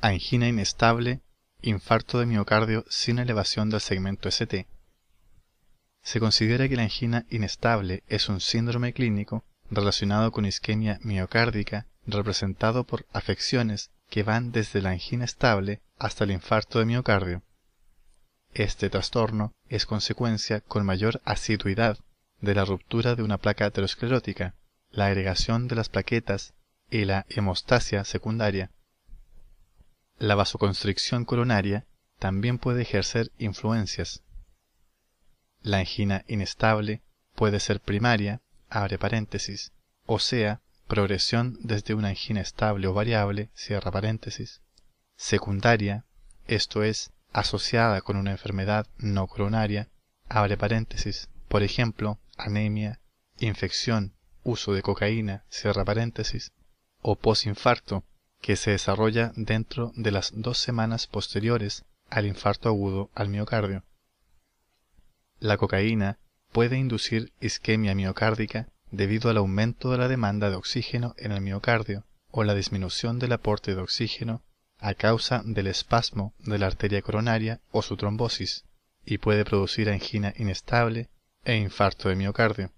angina inestable, infarto de miocardio sin elevación del segmento ST. Se considera que la angina inestable es un síndrome clínico relacionado con isquemia miocárdica representado por afecciones que van desde la angina estable hasta el infarto de miocardio. Este trastorno es consecuencia con mayor asiduidad de la ruptura de una placa aterosclerótica, la agregación de las plaquetas y la hemostasia secundaria, la vasoconstricción coronaria también puede ejercer influencias. La angina inestable puede ser primaria, abre paréntesis, o sea, progresión desde una angina estable o variable, cierra paréntesis, secundaria, esto es, asociada con una enfermedad no coronaria, abre paréntesis, por ejemplo, anemia, infección, uso de cocaína, cierra paréntesis, o posinfarto, que se desarrolla dentro de las dos semanas posteriores al infarto agudo al miocardio. La cocaína puede inducir isquemia miocárdica debido al aumento de la demanda de oxígeno en el miocardio o la disminución del aporte de oxígeno a causa del espasmo de la arteria coronaria o su trombosis, y puede producir angina inestable e infarto de miocardio.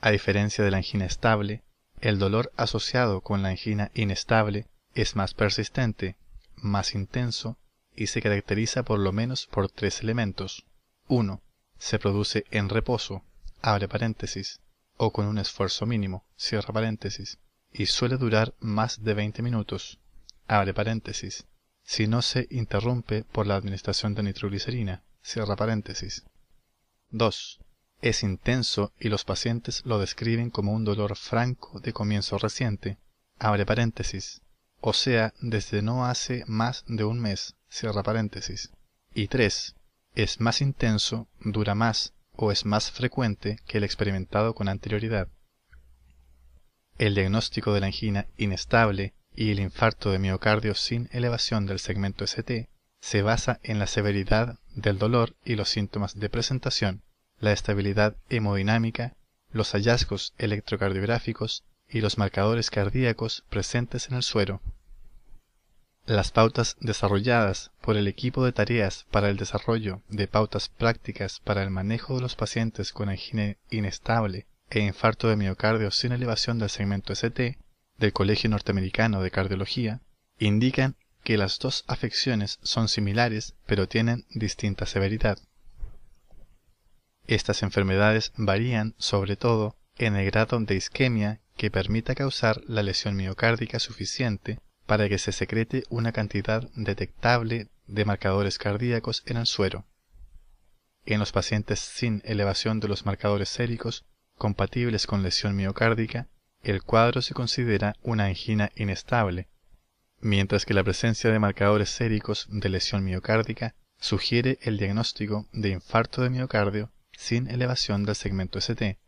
A diferencia de la angina estable, el dolor asociado con la angina inestable es más persistente, más intenso y se caracteriza por lo menos por tres elementos. 1. Se produce en reposo, abre paréntesis, o con un esfuerzo mínimo, cierra paréntesis, y suele durar más de 20 minutos, abre paréntesis, si no se interrumpe por la administración de nitroglicerina, cierra paréntesis. 2 es intenso y los pacientes lo describen como un dolor franco de comienzo reciente, abre paréntesis, o sea, desde no hace más de un mes, cierra paréntesis. Y 3. Es más intenso, dura más o es más frecuente que el experimentado con anterioridad. El diagnóstico de la angina inestable y el infarto de miocardio sin elevación del segmento ST se basa en la severidad del dolor y los síntomas de presentación la estabilidad hemodinámica, los hallazgos electrocardiográficos y los marcadores cardíacos presentes en el suero. Las pautas desarrolladas por el equipo de tareas para el desarrollo de pautas prácticas para el manejo de los pacientes con angina inestable e infarto de miocardio sin elevación del segmento ST del Colegio Norteamericano de Cardiología indican que las dos afecciones son similares pero tienen distinta severidad. Estas enfermedades varían, sobre todo, en el grado de isquemia que permita causar la lesión miocárdica suficiente para que se secrete una cantidad detectable de marcadores cardíacos en el suero. En los pacientes sin elevación de los marcadores séricos compatibles con lesión miocárdica, el cuadro se considera una angina inestable, mientras que la presencia de marcadores séricos de lesión miocárdica sugiere el diagnóstico de infarto de miocardio sin elevación del segmento st